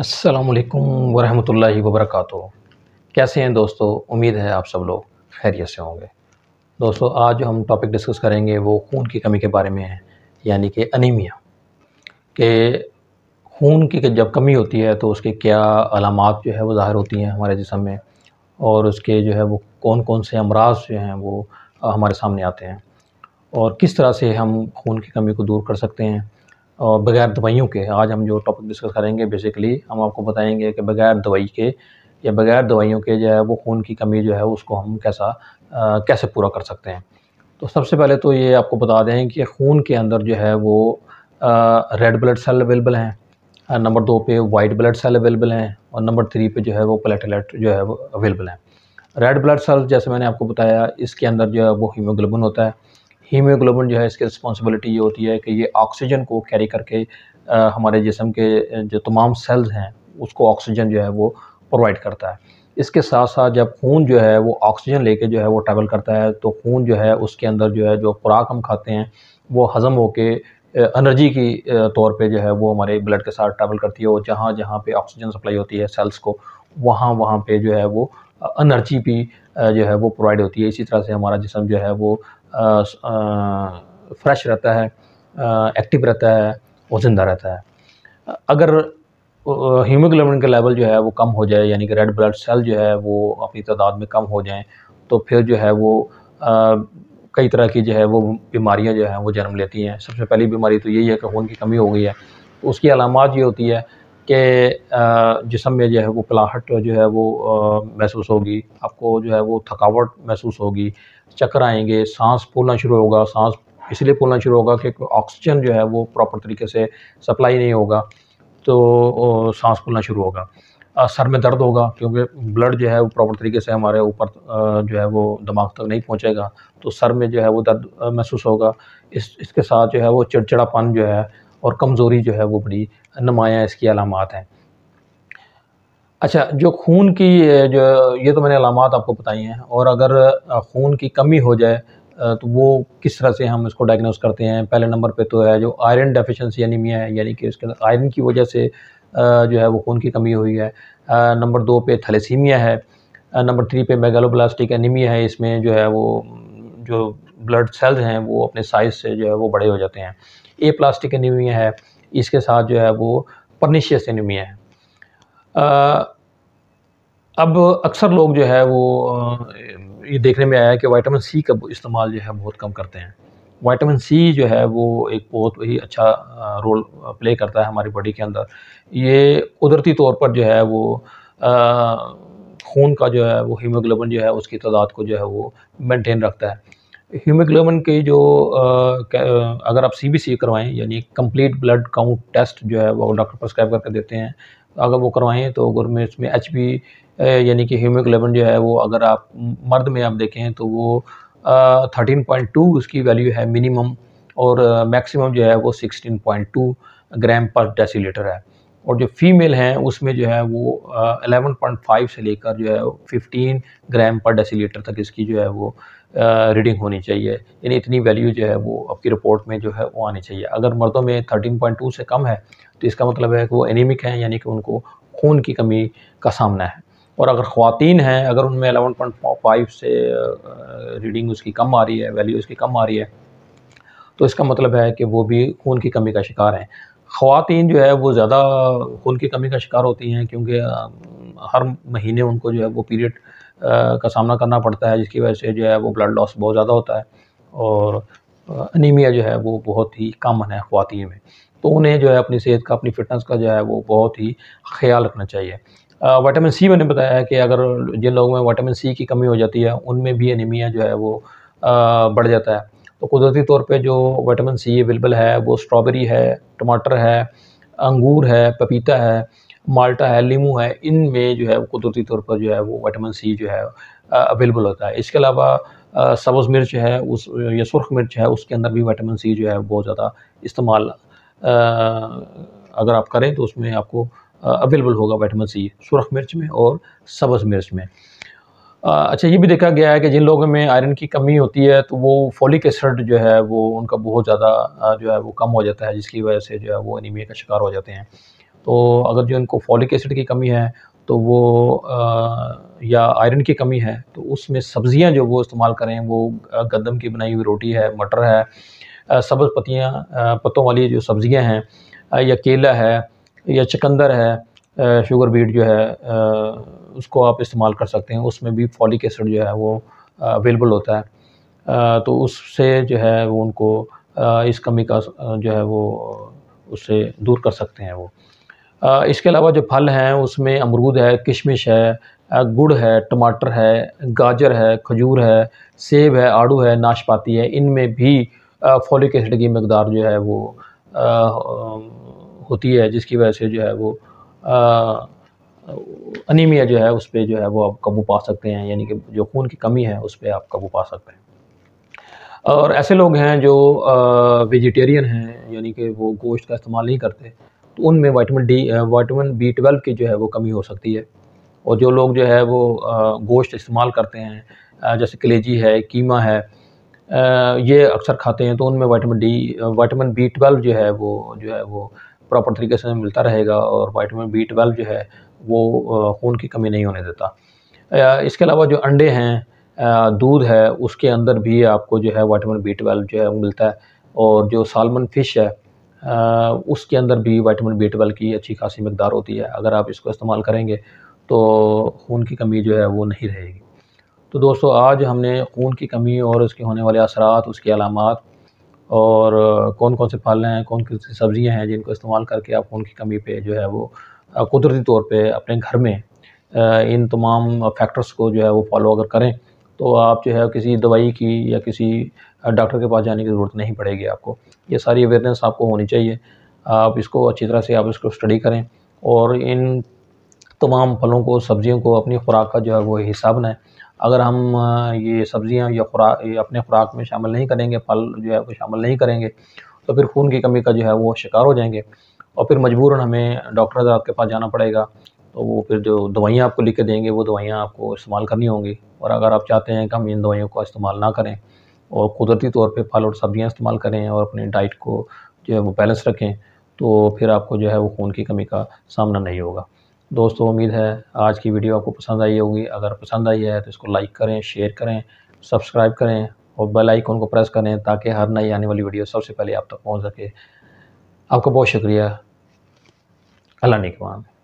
असलकम वरहमल वबरक कैसे हैं दोस्तों उम्मीद है आप सब लोग खैरियत से होंगे दोस्तों आज जो हम टॉपिक डिस्कस करेंगे वो खून की कमी के बारे में है यानी कि अनीमिया के खून की जब कमी होती है तो उसके क्या अलामत जो है वो ज़ाहिर होती हैं हमारे जिसम में और उसके जो है वो कौन कौन से अमराज जो हैं वो हमारे सामने आते हैं और किस तरह से हम खून की कमी को दूर कर सकते हैं और बगैर दवाइयों के आज हम जो टॉपिक डिस्कस करेंगे बेसिकली हम आपको बताएंगे कि बगैर दवाई के या बगैर दवाइयों के जो है वो खून की कमी जो है उसको हम कैसा आ, कैसे पूरा कर सकते हैं तो सबसे पहले तो ये आपको बता दें कि खून के अंदर जो है वो रेड ब्लड सेल अवेलेबल हैं नंबर दो पे वाइट ब्लड सेल अवेलेबल हैं और नंबर थ्री पे जो है वो प्लेटलेट जो है वो अवेलेबल हैं रेड ब्लड सेल जैसे मैंने आपको बताया इसके अंदर जो है वो हीमोग्लोबिन होता है हीमोग्लोबिन जो है इसकी रिस्पॉन्सिबिलिटी ये होती है कि ये ऑक्सीजन को कैरी करके आ, हमारे जिसम के जो तमाम सेल्स हैं उसको ऑक्सीजन जो है वो प्रोवाइड करता है इसके साथ साथ जब खून जो है वो ऑक्सीजन लेके जो है वो ट्रैवल करता है तो खून जो है उसके अंदर जो है जो खुराक हम खाते हैं वो हज़म होके एनर्जी की तौर पे जो है वो हमारे ब्लड के साथ ट्रैवल करती है और जहाँ जहाँ पे ऑक्सीजन सप्लाई होती है सेल्स को वहाँ वहाँ पे जो है वो एनर्जी भी जो है वो प्रोवाइड होती है इसी तरह से हमारा जिसम जो है वो फ्रेश रहता है एक्टिव रहता है और जिंदा रहता है अगर हीमोग्लोबिन का लेवल जो है वो कम हो जाए यानी कि रेड ब्लड सेल जो है वो अपनी तादाद में कम हो जाए तो फिर जो है वो आ, कई तरह की जो है वो बीमारियां जो हैं वो जन्म लेती हैं सबसे पहली बीमारी तो यही है कि खून की कमी हो गई है तो उसकी अलामत ये होती है कि जिसम में जो है वो पलाहट जो है वो महसूस होगी आपको जो है वो थकावट महसूस होगी चक्कर आएंगे सांस फूलना शुरू होगा सांस इसलिए फूलना शुरू होगा कि ऑक्सीजन जो है वो प्रॉपर तरीके से सप्लाई नहीं होगा तो सांस फूलना शुरू होगा सर में दर्द होगा क्योंकि ब्लड जो है वो प्रॉपर तरीके से हमारे ऊपर जो है वो दिमाग तक नहीं पहुंचेगा तो सर में जो है वो दर्द महसूस होगा इस इसके साथ जो है वो चिड़चिड़ापन जो है और कमज़ोरी जो है वो बड़ी नुमायाँ इसकी अलामत हैं अच्छा जो खून की जो ये तो मैंने अलामत आपको बताई हैं और अगर खून की कमी हो जाए तो वो किस तरह से हम इसको डायग्नोस करते हैं पहले नंबर पे तो है जो आयरन डेफिशिएंसी एनीमिया है यानी कि उसके अंदर आयरन की वजह से जो है वो खून की कमी हुई है नंबर दो पे थैलेसीमिया है नंबर थ्री पे मेगालोब्लास्टिक एनीमिया है इसमें जो है वो जो ब्लड सेल्स हैं वो अपने साइज से जो है वो बड़े हो जाते हैं ए प्लास्टिक एनीमिया है इसके साथ जो है वो पर्निशियस एनीमिया है अब अक्सर लोग जो है वो ये देखने में आया है कि वाइटामिन सी का इस्तेमाल जो है बहुत कम करते हैं वाइटामिन सी जो है वो एक बहुत ही अच्छा रोल प्ले करता है हमारी बॉडी के अंदर ये कुदरती तौर पर जो है वो खून का जो है वो हीमोग्लोबिन जो है उसकी तादाद को जो है वो मेंटेन रखता है हीमोग्लोबिन के जो अगर आप सी बी सी करवाएँ यानी कंप्लीट ब्लड काउंट टेस्ट जो है वो डॉक्टर प्रस्क्राइब करके देते हैं अगर वो करवाएँ तो अगर में उसमें एच यानी कि हीमोग्लोबिन जो है वो अगर आप मर्द में आप देखें तो वो थर्टीन पॉइंट टू उसकी वैल्यू है मिनिमम और मैक्सिमम जो है वो सिक्सटीन पॉइंट टू ग्राम पर लीटर है और जो फीमेल हैं उसमें जो है वो एलेवन पॉइंट फाइव से लेकर जो है फिफ्टीन ग्राम पर लीटर तक इसकी जो है वो रीडिंग होनी चाहिए यानी इतनी वैल्यू जो है वो आपकी रिपोर्ट में जो है वो आनी चाहिए अगर मर्दों में 13.2 से कम है तो इसका मतलब है कि वो एनीमिक हैं यानी कि उनको खून की कमी का सामना है और अगर ख़वातीन हैं अगर उनमें फाइव से रीडिंग उसकी कम आ रही है वैल्यू उसकी कम आ रही है तो इसका मतलब है कि वो भी खून की कमी का शिकार हैं खातन जो है वो ज़्यादा खून की कमी का शिकार होती हैं क्योंकि हर महीने उनको जो है वो पीरियड का सामना करना पड़ता है जिसकी वजह से जो है वो ब्लड लॉस बहुत ज़्यादा होता है और अनीमिया जो है वो बहुत ही कम है ख़वान में तो उन्हें जो है अपनी सेहत का अपनी फिटनेस का जो है वो बहुत ही ख्याल रखना चाहिए वाइटामिन सी मैंने बताया है कि अगर जिन लोगों में वाइटामिन सी की कमी हो जाती है उनमें भी अनिमिया जो है वो आ, बढ़ जाता है तो कुदरती तौर पे जो वाइटामिन सी अवेलेबल है वो स्ट्रॉबेरी है टमाटर है अंगूर है पपीता है माल्टा है लीमू है इनमें जो है कुदरती तौर पर जो है वो वाइटामिन सी जो है अवेलेबल होता है इसके अलावा सब्ज़ मिर्च है उस या सुरख मिर्च है उसके अंदर भी वाइटामिन सी जो है बहुत ज़्यादा इस्तेमाल अगर आप करें तो उसमें आपको अवेलेबल होगा वाइटामिन सी सुरख मिर्च में और सब्ज़ मिर्च में अच्छा ये भी देखा गया है कि जिन लोगों में आयरन की कमी होती है तो वो फोलिक एसिड जो है वो उनका बहुत ज़्यादा जो है वो कम हो जाता है जिसकी वजह से जो है वो एनीमिया का शिकार हो जाते हैं तो अगर जो इनको फॉलिक एसिड की कमी है तो वो आ, या आयरन की कमी है तो उसमें सब्ज़ियाँ जो वो इस्तेमाल करें वो गंदम की बनाई हुई रोटी है मटर है सब्ज़ पत्तियाँ पत्तों वाली जो सब्ज़ियाँ हैं या केला है या चकंदर है शुगर बीट जो है उसको आप इस्तेमाल कर सकते हैं उसमें भी फॉलिक एसिड जो है वो अवेलेबल होता है तो उससे जो है वो उनको इस कमी का जो है वो उससे दूर कर सकते हैं वो इसके अलावा जो फल हैं उसमें अमरूद है किशमिश है गुड़ है टमाटर है गाजर है खजूर है सेब है आड़ू है नाशपाती है इनमें भी फॉलिक एसिड की मकदार जो है वो होती है जिसकी वजह से जो है वो अनीमिया जो है उस पर जो है वो आप काबू पा सकते हैं यानी कि जो खून की कमी है उस पर आप काबू पा सकते हैं और ऐसे लोग हैं जो वेजिटेरियन हैं यानी कि वो गोश्त का इस्तेमाल नहीं करते तो उनमें vitamin D vitamin B twelve की जो है वो कमी हो सकती है और जो लोग जो है वो गोश्त इस्तेमाल करते हैं जैसे कलेजी है कीमा है ये अक्सर खाते हैं तो उनमें vitamin D vitamin B twelve जो है वो जो है वो प्रॉपर तरीके से मिलता रहेगा और वाइटामिन बी ट्वेल्व जो है वो खून की कमी नहीं होने देता इसके अलावा जो अंडे हैं दूध है उसके अंदर भी आपको जो है वाइटामिन बी ट्वेल्व जो है वो मिलता है और जो सालमन फ़िश है उसके अंदर भी वाइटमिन बी ट्वेल्व की अच्छी खासी मकदार होती है अगर आप इसको इस्तेमाल करेंगे तो खून की कमी जो है वो नहीं रहेगी तो दोस्तों आज हमने खून की कमी और उसके होने वाले असरात उसके अलामत और कौन कौन से फल हैं कौन कौन सी सब्ज़ियाँ हैं जिनको इस्तेमाल करके आप खून की कमी पे जो है वो कुदरती तौर पे अपने घर में इन तमाम फैक्टर्स को जो है वो फॉलो अगर करें तो आप जो है किसी दवाई की या किसी डॉक्टर के पास जाने की ज़रूरत नहीं पड़ेगी आपको ये सारी अवेयरनेस आपको होनी चाहिए आप इसको अच्छी तरह से आप इसको स्टडी करें और इन तमाम फलों को सब्ज़ियों को अपनी खुराक का जो है वो हिसाब ना अगर हम ये सब्ज़ियाँ या खुराक अपने खुराक में शामिल नहीं करेंगे फल जो है वो शामिल नहीं करेंगे तो फिर खून की कमी का जो है वो शिकार हो जाएंगे और फिर मजबूरन हमें डॉक्टर साहब के पास जाना पड़ेगा तो वो फिर जो दवाइयाँ आपको लिख के देंगे वो दवाइयाँ आपको इस्तेमाल करनी होंगी और अगर आप चाहते हैं कि हम इन दवाइयों का इस्तेमाल ना करें और कुदरती तौर पे फल और सब्ज़ियाँ इस्तेमाल करें और अपनी डाइट को जो है वो बैलेंस रखें तो फिर आपको जो है वो खून की कमी का सामना नहीं होगा दोस्तों उम्मीद है आज की वीडियो आपको पसंद आई होगी अगर पसंद आई है तो इसको लाइक करें शेयर करें सब्सक्राइब करें और बेल आइकन को प्रेस करें ताकि हर नई आने वाली वीडियो सबसे पहले आप तक पहुँच सके आपका बहुत शुक्रिया अल्लाह ने के